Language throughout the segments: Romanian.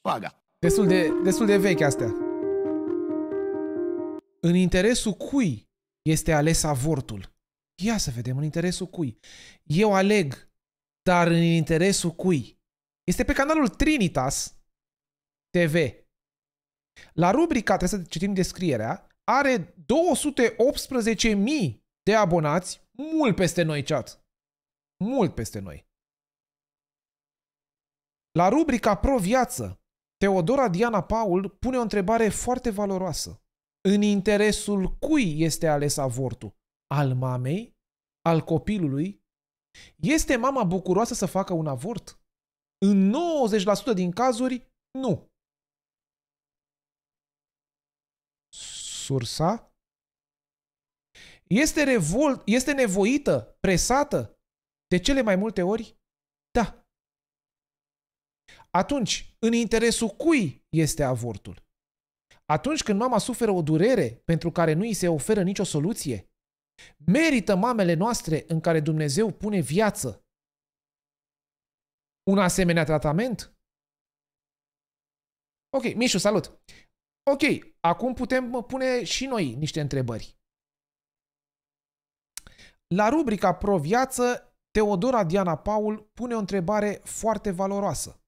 șpaga. Destul de, destul de vechi astea. În interesul cui este ales avortul? Ia să vedem, în interesul cui? Eu aleg, dar în interesul cui? Este pe canalul Trinitas TV. La rubrica, trebuie să citim descrierea, are 218.000 de abonați, mult peste noi, chat. Mult peste noi. La rubrica Pro Viață Teodora Diana Paul pune o întrebare foarte valoroasă. În interesul cui este ales avortul? Al mamei? Al copilului? Este mama bucuroasă să facă un avort? În 90% din cazuri, nu. Sursa? Este, revolt, este nevoită, presată, de cele mai multe ori, atunci, în interesul cui este avortul? Atunci când mama suferă o durere pentru care nu îi se oferă nicio soluție, merită mamele noastre în care Dumnezeu pune viață un asemenea tratament? Ok, Mișu, salut! Ok, acum putem pune și noi niște întrebări. La rubrica Pro Viață, Teodora Diana Paul pune o întrebare foarte valoroasă.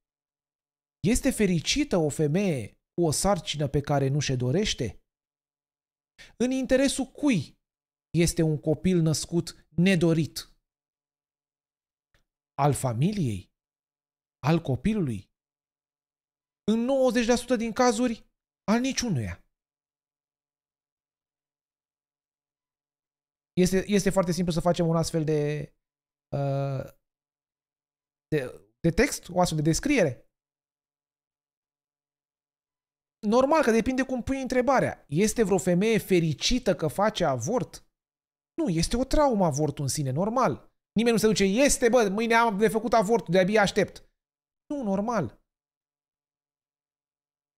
Este fericită o femeie cu o sarcină pe care nu și dorește? În interesul cui este un copil născut nedorit? Al familiei? Al copilului? În 90% din cazuri, al niciunuia. Este, este foarte simplu să facem un astfel de, uh, de, de text, o astfel de descriere. Normal că depinde cum pui întrebarea. Este vreo femeie fericită că face avort? Nu, este o traumă avortul în sine, normal. Nimeni nu se duce, este, bă, mâine am de făcut avortul, de-abia aștept. Nu, normal.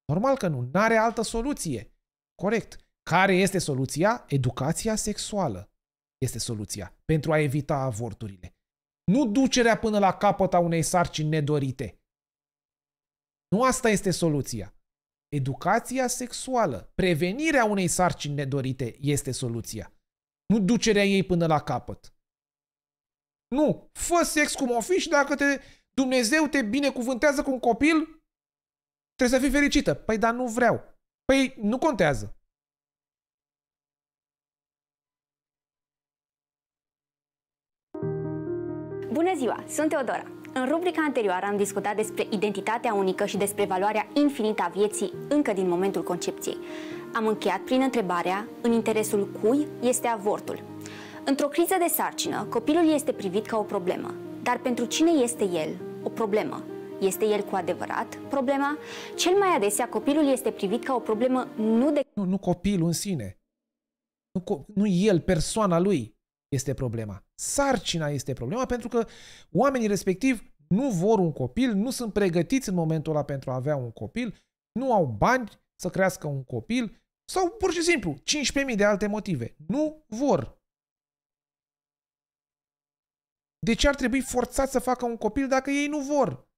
Normal că nu, n-are altă soluție. Corect. Care este soluția? Educația sexuală este soluția pentru a evita avorturile. Nu ducerea până la capăt a unei sarcini nedorite. Nu asta este soluția. Educația sexuală, prevenirea unei sarcini nedorite este soluția. Nu ducerea ei până la capăt. Nu, fă sex cum o fi și dacă te, Dumnezeu te binecuvântează cu un copil, trebuie să fii fericită. Păi dar nu vreau. Păi nu contează. Bună ziua, sunt Teodora. În rubrica anterioară am discutat despre identitatea unică și despre valoarea infinită a vieții încă din momentul concepției. Am încheiat prin întrebarea în interesul cui este avortul. Într-o criză de sarcină, copilul este privit ca o problemă. Dar pentru cine este el o problemă? Este el cu adevărat problema? Cel mai adesea copilul este privit ca o problemă nu de... Nu, nu copilul în sine. Nu, nu el, persoana lui este problema. Sarcina este problema pentru că oamenii respectiv nu vor un copil, nu sunt pregătiți în momentul ăla pentru a avea un copil, nu au bani să crească un copil sau pur și simplu 15.000 de alte motive. Nu vor. De ce ar trebui forțat să facă un copil dacă ei nu vor?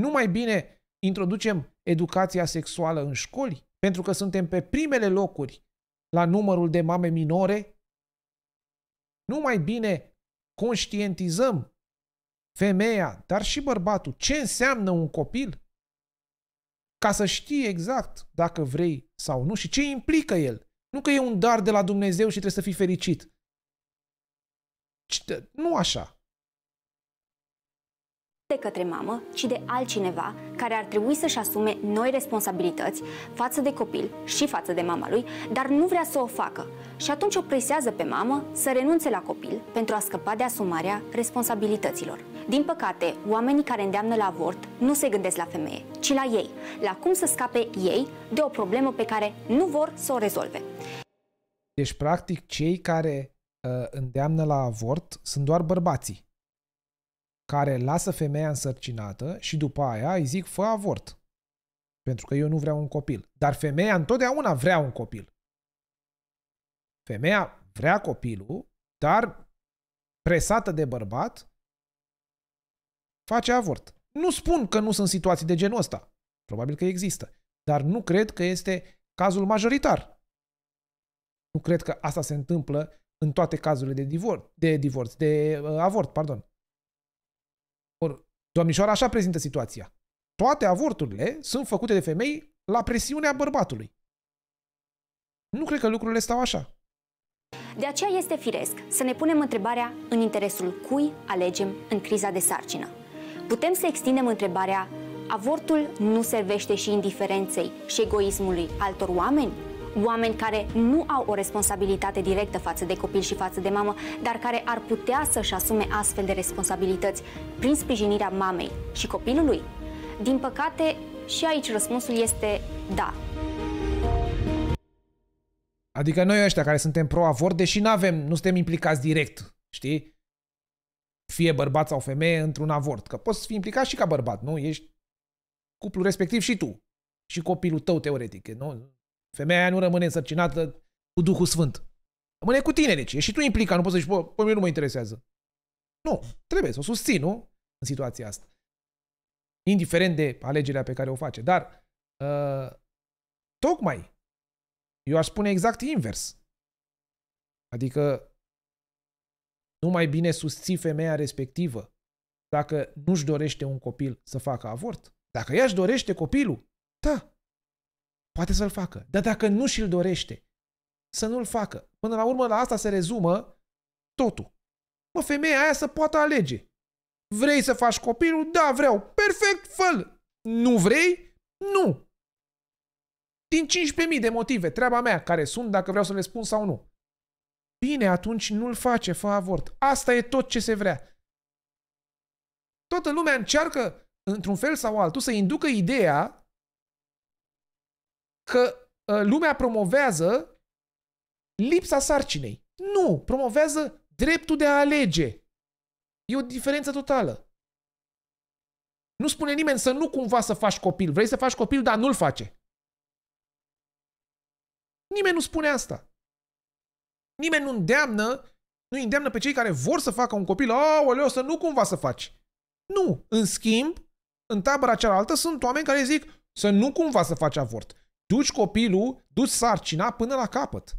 Nu mai bine introducem educația sexuală în școli? Pentru că suntem pe primele locuri la numărul de mame minore? Nu mai bine conștientizăm femeia, dar și bărbatul, ce înseamnă un copil? Ca să știi exact dacă vrei sau nu și ce implică el. Nu că e un dar de la Dumnezeu și trebuie să fii fericit. Nu așa de către mamă, ci de altcineva care ar trebui să-și asume noi responsabilități față de copil și față de mama lui, dar nu vrea să o facă și atunci o presează pe mamă să renunțe la copil pentru a scăpa de asumarea responsabilităților. Din păcate, oamenii care îndeamnă la avort nu se gândesc la femeie, ci la ei, la cum să scape ei de o problemă pe care nu vor să o rezolve. Deci, practic, cei care uh, îndeamnă la avort sunt doar bărbații care lasă femeia însărcinată și după aia îi zic fă avort. Pentru că eu nu vreau un copil. Dar femeia întotdeauna vrea un copil. Femeia vrea copilul, dar presată de bărbat, face avort. Nu spun că nu sunt situații de genul ăsta. Probabil că există. Dar nu cred că este cazul majoritar. Nu cred că asta se întâmplă în toate cazurile de divorț, de, divorț, de uh, avort, pardon. Domnișoara așa prezintă situația. Toate avorturile sunt făcute de femei la presiunea bărbatului. Nu cred că lucrurile stau așa. De aceea este firesc să ne punem întrebarea în interesul cui alegem în criza de sarcină. Putem să extindem întrebarea avortul nu servește și indiferenței și egoismului altor oameni? oameni care nu au o responsabilitate directă față de copil și față de mamă, dar care ar putea să-și asume astfel de responsabilități prin sprijinirea mamei și copilului? Din păcate, și aici răspunsul este da. Adică noi ăștia care suntem pro-avort, deși nu avem, nu suntem implicați direct, știi? Fie bărbat sau femeie într-un avort. Că poți fi implicat și ca bărbat, nu? Ești cuplul respectiv și tu. Și copilul tău, teoretic, nu? Femeia aia nu rămâne însărcinată cu Duhul Sfânt. Rămâne cu tine, deci. E și tu implicat, nu poți să zici, bă, pe mine nu mă interesează. Nu, trebuie să o susții, nu? În situația asta. Indiferent de alegerea pe care o face. Dar, uh, tocmai, eu aș spune exact invers. Adică, nu mai bine susții femeia respectivă dacă nu-și dorește un copil să facă avort. Dacă ea își dorește copilul, da, poate să-l facă. Dar dacă nu și-l dorește, să nu-l facă. Până la urmă, la asta se rezumă totul. Mă, femeia aia să poată alege. Vrei să faci copilul? Da, vreau. Perfect, fă Nu vrei? Nu. Din 15.000 de motive, treaba mea, care sunt, dacă vreau să le spun sau nu. Bine, atunci nu-l face, fă avort. Asta e tot ce se vrea. Toată lumea încearcă, într-un fel sau altul, să inducă ideea că uh, lumea promovează lipsa sarcinei. Nu, promovează dreptul de a alege. E o diferență totală. Nu spune nimeni să nu cumva să faci copil. Vrei să faci copil, dar nu-l face. Nimeni nu spune asta. Nimeni nu îndeamnă, nu îndeamnă pe cei care vor să facă un copil, aoleo, să nu cumva să faci. Nu. În schimb, în tabăra cealaltă sunt oameni care zic să nu cumva să faci avort duci copilul, duci sarcina până la capăt.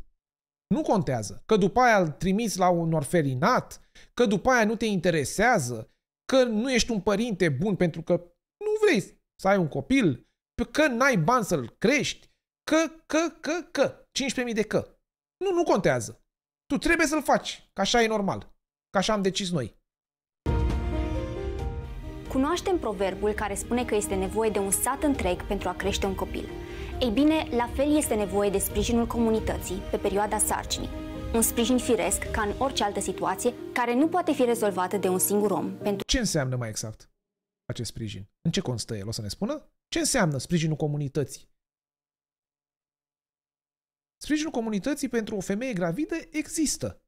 Nu contează. Că după aia îl trimiți la un orfelinat, că după aia nu te interesează, că nu ești un părinte bun pentru că nu vrei să ai un copil, că n-ai bani să-l crești, că, că, că, că, 15.000 de că. Nu, nu contează. Tu trebuie să-l faci, că așa e normal, că așa am decis noi. Cunoaștem proverbul care spune că este nevoie de un sat întreg pentru a crește un copil – ei bine, la fel este nevoie de sprijinul comunității pe perioada sarcinii. Un sprijin firesc, ca în orice altă situație, care nu poate fi rezolvată de un singur om. Pentru... Ce înseamnă mai exact acest sprijin? În ce constă el? O să ne spună? Ce înseamnă sprijinul comunității? Sprijinul comunității pentru o femeie gravidă există.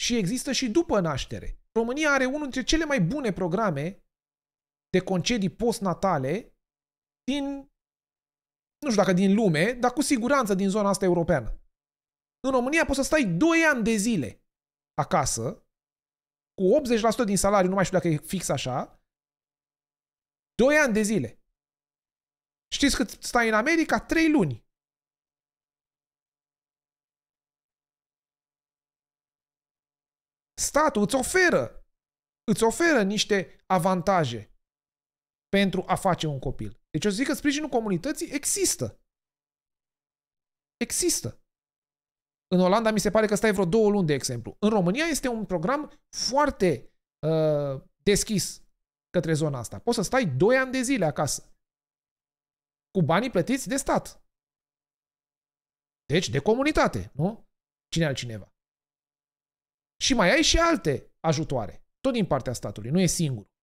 Și există și după naștere. România are unul dintre cele mai bune programe de concedii postnatale din nu știu dacă din lume, dar cu siguranță din zona asta europeană. În România poți să stai 2 ani de zile acasă, cu 80% din salariu, nu mai știu dacă e fix așa, 2 ani de zile. Știți cât stai în America? 3 luni. Statul îți oferă, îți oferă niște avantaje pentru a face un copil. Deci eu zic că sprijinul comunității există. Există. În Olanda mi se pare că stai vreo două luni, de exemplu. În România este un program foarte uh, deschis către zona asta. Poți să stai doi ani de zile acasă. Cu banii plătiți de stat. Deci de comunitate, nu? Cine altcineva. Și mai ai și alte ajutoare. Tot din partea statului, nu e singur.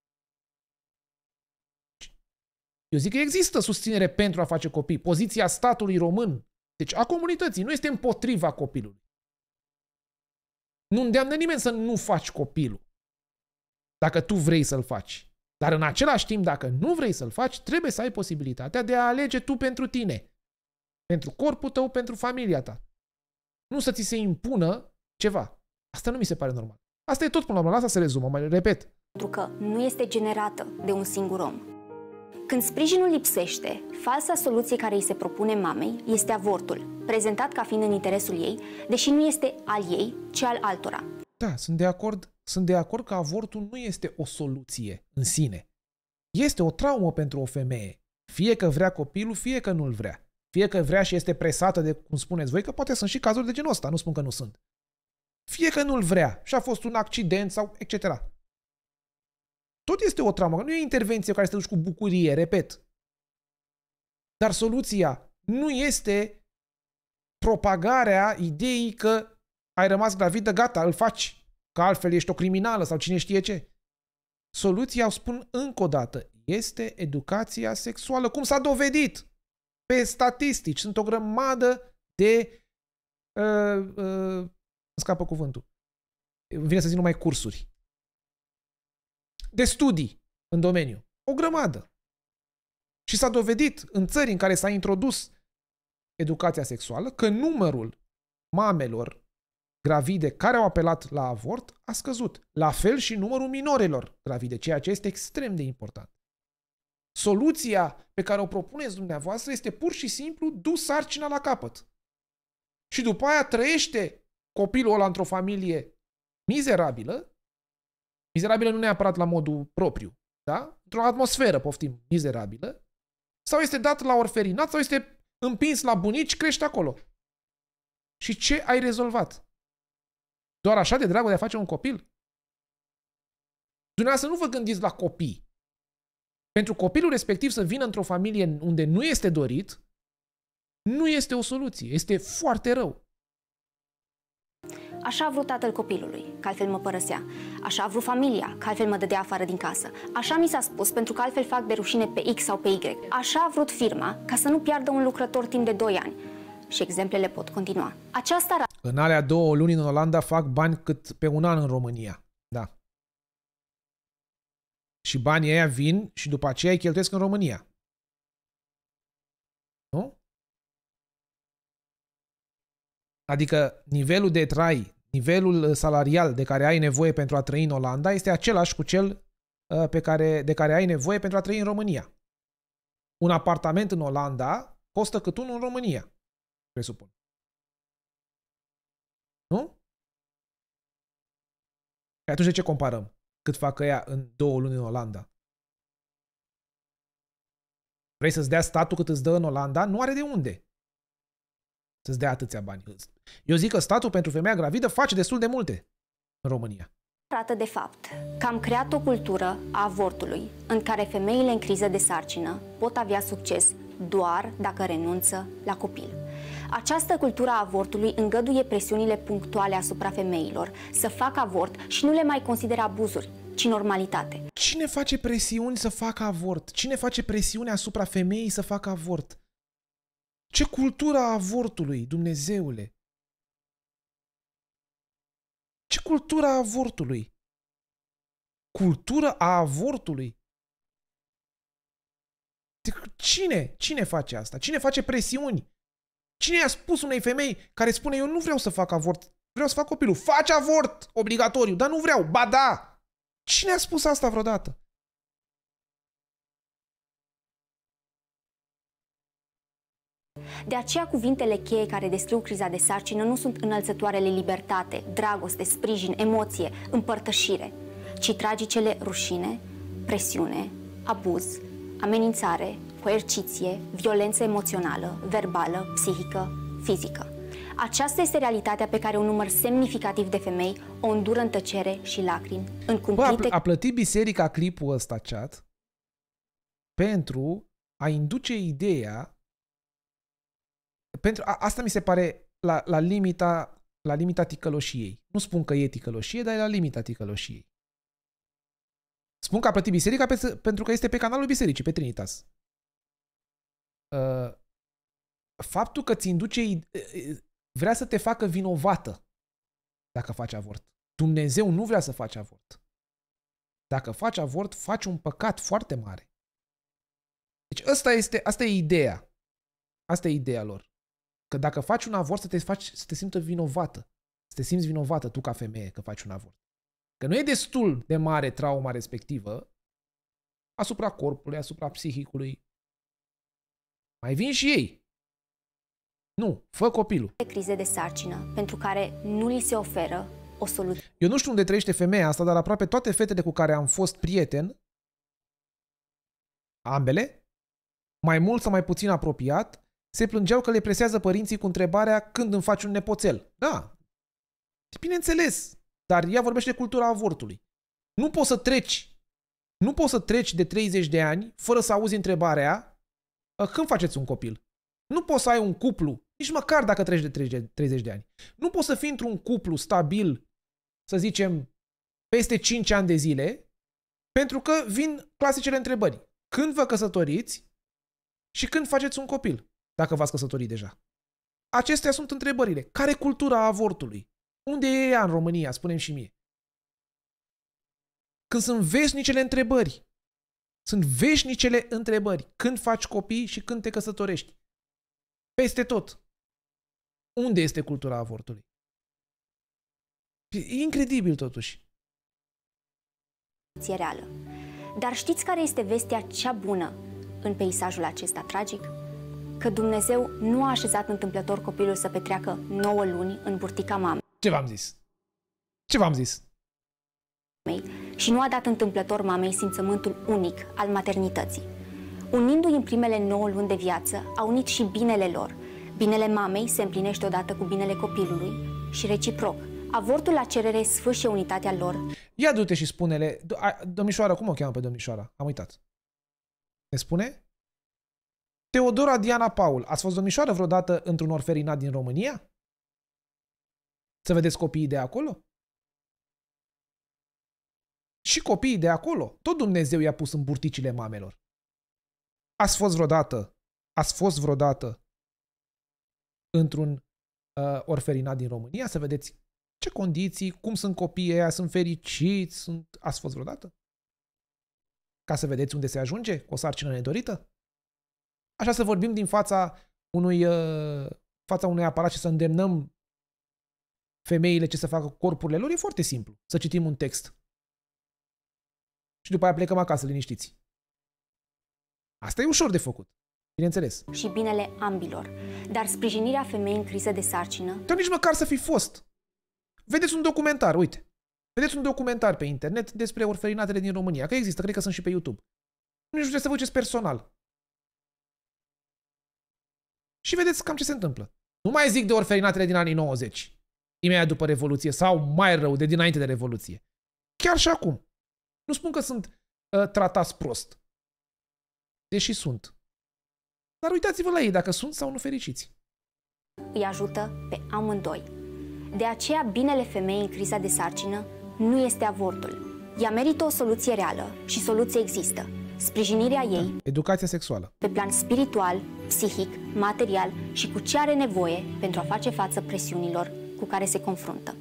Eu zic că există susținere pentru a face copii. Poziția statului român, deci a comunității, nu este împotriva copilului. Nu îndeamnă nimeni să nu faci copilul. Dacă tu vrei să-l faci. Dar în același timp, dacă nu vrei să-l faci, trebuie să ai posibilitatea de a alege tu pentru tine. Pentru corpul tău, pentru familia ta. Nu să ți se impună ceva. Asta nu mi se pare normal. Asta e tot până la urmă, asta se rezumă, mai repet. Pentru că nu este generată de un singur om când sprijinul lipsește, falsa soluție care îi se propune mamei este avortul, prezentat ca fiind în interesul ei, deși nu este al ei, ci al altora. Da, sunt de acord, sunt de acord că avortul nu este o soluție în sine. Este o traumă pentru o femeie, fie că vrea copilul, fie că nu-l vrea. Fie că vrea și este presată de cum spuneți voi, că poate sunt și cazuri de genul ăsta, nu spun că nu sunt. Fie că nu-l vrea și a fost un accident sau etc. Tot este o traumă. Nu e o intervenție care să te duci cu bucurie, repet. Dar soluția nu este propagarea ideii că ai rămas gravidă, gata, îl faci, că altfel ești o criminală sau cine știe ce. Soluția, o spun încă o dată, este educația sexuală, cum s-a dovedit pe statistici. Sunt o grămadă de... Uh, uh, îmi scapă cuvântul. Vine să zic numai cursuri de studii în domeniu. O grămadă. Și s-a dovedit în țări în care s-a introdus educația sexuală că numărul mamelor gravide care au apelat la avort a scăzut. La fel și numărul minorelor gravide, ceea ce este extrem de important. Soluția pe care o propuneți dumneavoastră este pur și simplu du sarcina la capăt. Și după aia trăiește copilul ăla într-o familie mizerabilă Mizerabilă nu neapărat la modul propriu, da? Într-o atmosferă, poftim, mizerabilă. Sau este dat la orferinat, sau este împins la bunici, crește acolo. Și ce ai rezolvat? Doar așa de dragul de a face un copil? Dumneavoastră nu vă gândiți la copii. Pentru copilul respectiv să vină într-o familie unde nu este dorit, nu este o soluție. Este foarte rău. Așa a vrut tatăl copilului, că altfel mă părăsea. Așa a vrut familia, că altfel mă dădea afară din casă. Așa mi s-a spus, pentru că altfel fac de rușine pe X sau pe Y. Așa a vrut firma, ca să nu piardă un lucrător timp de 2 ani. Și exemplele pot continua. Aceasta arată... În alea două luni în Olanda fac bani cât pe un an în România. Da. Și banii aia vin și după aceea îi cheltuiesc în România. Nu? Adică nivelul de trai, nivelul uh, salarial de care ai nevoie pentru a trăi în Olanda este același cu cel uh, pe care, de care ai nevoie pentru a trăi în România. Un apartament în Olanda costă cât unul în România, presupun. Nu? Și păi atunci de ce comparăm? Cât fac ea în două luni în Olanda? Vrei să-ți dea statul cât îți dă în Olanda? Nu are de unde să-ți dea atâția bani. Eu zic că statul pentru femeia gravidă face destul de multe în România. Arată de fapt că am creat o cultură a avortului în care femeile în criză de sarcină pot avea succes doar dacă renunță la copil. Această cultură a avortului îngăduie presiunile punctuale asupra femeilor să facă avort și nu le mai consideră abuzuri, ci normalitate. Cine face presiuni să facă avort? Cine face presiune asupra femeii să facă avort? Ce cultură a avortului, Dumnezeule? Ce cultură a avortului? Cultură a avortului? Cine? Cine face asta? Cine face presiuni? Cine i-a spus unei femei care spune eu nu vreau să fac avort, vreau să fac copilul, faci avort obligatoriu, dar nu vreau, ba da! Cine a spus asta vreodată? De aceea, cuvintele cheie care descriu criza de sarcină nu sunt înălțătoarele libertate, dragoste, sprijin, emoție, împărtășire, ci tragicele rușine, presiune, abuz, amenințare, coerciție, violență emoțională, verbală, psihică, fizică. Aceasta este realitatea pe care un număr semnificativ de femei o îndură în tăcere și lacrimi. În cumplite... Bă, a, pl- a plătit biserica clipul ăsta chat pentru a induce ideea pentru, a, asta mi se pare la, la limita la limita ticăloșiei. Nu spun că e ticăloșie, dar e la limita ticăloșiei. Spun că a plătit biserica pe, pentru că este pe canalul bisericii, pe Trinitas. Uh, faptul că ți induce uh, uh, vrea să te facă vinovată dacă faci avort. Dumnezeu nu vrea să faci avort. Dacă faci avort, faci un păcat foarte mare. Deci asta este, asta e ideea. Asta e ideea lor. Că dacă faci un avort, să te, faci, să te simtă vinovată. Să te simți vinovată tu ca femeie că faci un avort. Că nu e destul de mare trauma respectivă asupra corpului, asupra psihicului. Mai vin și ei. Nu, fă copilul. Crize de sarcină, pentru care nu li se oferă o soluție. Eu nu știu unde trăiește femeia asta, dar aproape toate fetele cu care am fost prieten, ambele, mai mult sau mai puțin apropiat, se plângeau că le presează părinții cu întrebarea când îmi faci un nepoțel. Da, bineînțeles, dar ea vorbește de cultura avortului. Nu poți să treci, nu poți să treci de 30 de ani fără să auzi întrebarea când faceți un copil. Nu poți să ai un cuplu, nici măcar dacă treci de 30 de ani. Nu poți să fii într-un cuplu stabil, să zicem, peste 5 ani de zile, pentru că vin clasicele întrebări. Când vă căsătoriți și când faceți un copil? dacă v-ați căsătorit deja. Acestea sunt întrebările. Care e cultura avortului? Unde e ea în România? Spunem și mie. Când sunt veșnicele întrebări. Sunt veșnicele întrebări. Când faci copii și când te căsătorești. Peste tot. Unde este cultura avortului? E incredibil totuși. Reală. Dar știți care este vestea cea bună în peisajul acesta tragic? că Dumnezeu nu a așezat întâmplător copilul să petreacă 9 luni în burtica mamei. Ce v-am zis? Ce v-am zis? Și nu a dat întâmplător mamei simțământul unic al maternității. Unindu-i în primele 9 luni de viață, a unit și binele lor. Binele mamei se împlinește odată cu binele copilului și reciproc. Avortul la cerere sfârșe unitatea lor. Ia du-te și spune-le, domnișoara, cum o cheamă pe domnișoara? Am uitat. Ne spune? Teodora Diana Paul, ați fost domnișoară vreodată într-un orferinat din România? Să vedeți copiii de acolo? Și copiii de acolo, tot Dumnezeu i-a pus în burticile mamelor. Ați fost vreodată, ați fost vreodată într-un uh, orferinat din România să vedeți ce condiții, cum sunt copiii ăia, sunt fericiți, sunt... ați fost vreodată? Ca să vedeți unde se ajunge cu o sarcină nedorită? Așa să vorbim din fața unui, uh, fața unui aparat și să îndemnăm femeile ce să facă cu corpurile lor, e foarte simplu. Să citim un text. Și după aia plecăm acasă, liniștiți. Asta e ușor de făcut. Bineînțeles. Și binele ambilor. Dar sprijinirea femei în criză de sarcină... Dar nici măcar să fi fost. Vedeți un documentar, uite. Vedeți un documentar pe internet despre orfelinatele din România, că există, cred că sunt și pe YouTube. nu știu să vă personal. Și vedeți cam ce se întâmplă. Nu mai zic de orfelinatele din anii 90, imediat după Revoluție, sau mai rău, de dinainte de Revoluție. Chiar și acum. Nu spun că sunt uh, tratați prost. Deși sunt. Dar uitați-vă la ei dacă sunt sau nu fericiți. Îi ajută pe amândoi. De aceea, binele femeii în criza de sarcină nu este avortul. Ea merită o soluție reală și soluția există sprijinirea da. ei. Educația sexuală. Pe plan spiritual, psihic, material și cu ce are nevoie pentru a face față presiunilor cu care se confruntă.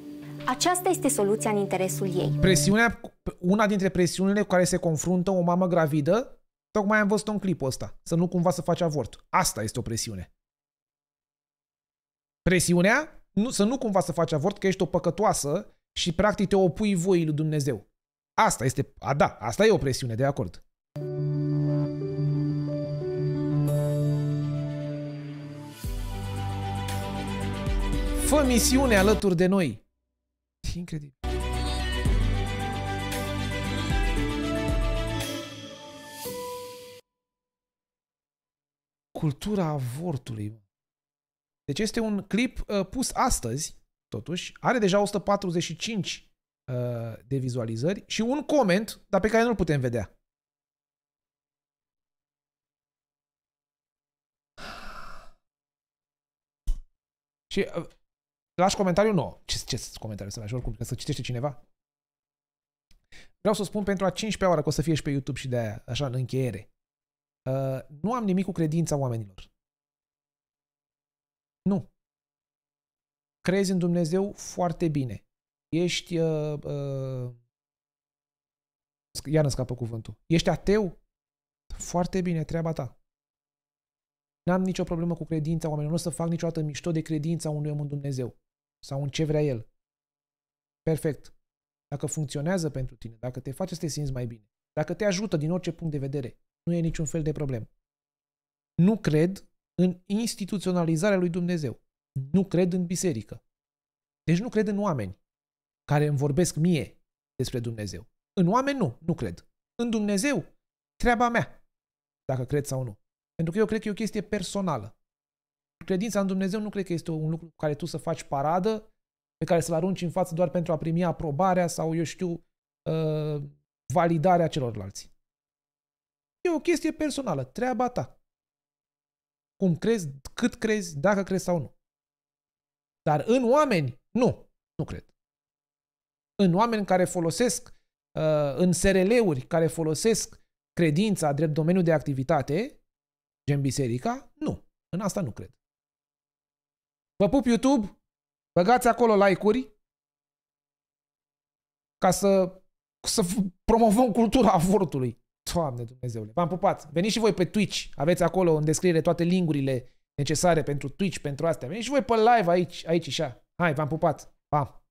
Aceasta este soluția în interesul ei. Presiunea, una dintre presiunile cu care se confruntă o mamă gravidă, tocmai am văzut un clip ăsta, să nu cumva să faci avort. Asta este o presiune. Presiunea, nu, să nu cumva să faci avort, că ești o păcătoasă și practic te opui voii lui Dumnezeu. Asta este, a da, asta e o presiune, de acord. fă misiune alături de noi. E incredibil. Cultura avortului. Deci este un clip uh, pus astăzi, totuși. Are deja 145 uh, de vizualizări și un coment, dar pe care nu-l putem vedea. Și uh, Lași comentariu? Nu. Ce, ce comentariu să lași oricum, că să citește cineva? Vreau să spun pentru a 15-a oară că o să fie și pe YouTube și de aia, așa, în încheiere. Uh, nu am nimic cu credința oamenilor. Nu. Crezi în Dumnezeu foarte bine. Ești... Uh, uh, iar îmi scapă cuvântul. Ești ateu? Foarte bine, treaba ta. N-am nicio problemă cu credința oamenilor, nu o să fac niciodată mișto de credința unui om în Dumnezeu sau în ce vrea El. Perfect. Dacă funcționează pentru tine, dacă te face să te simți mai bine, dacă te ajută din orice punct de vedere, nu e niciun fel de problemă. Nu cred în instituționalizarea lui Dumnezeu. Nu cred în biserică. Deci nu cred în oameni care îmi vorbesc mie despre Dumnezeu. În oameni nu, nu cred. În Dumnezeu, treaba mea, dacă cred sau nu. Pentru că eu cred că e o chestie personală. Credința în Dumnezeu nu cred că este un lucru cu care tu să faci paradă, pe care să-l arunci în față doar pentru a primi aprobarea sau, eu știu, uh, validarea celorlalți. E o chestie personală, treaba ta. Cum crezi, cât crezi, dacă crezi sau nu. Dar în oameni, nu, nu cred. În oameni care folosesc, uh, în SRL-uri care folosesc credința drept domeniu de activitate, gen biserica? Nu. În asta nu cred. Vă pup YouTube, băgați acolo like-uri ca să, să promovăm cultura avortului. Doamne Dumnezeule, v-am pupat. Veniți și voi pe Twitch, aveți acolo în descriere toate lingurile necesare pentru Twitch, pentru astea. Veniți și voi pe live aici, aici și așa. Hai, v-am pupat. Pa!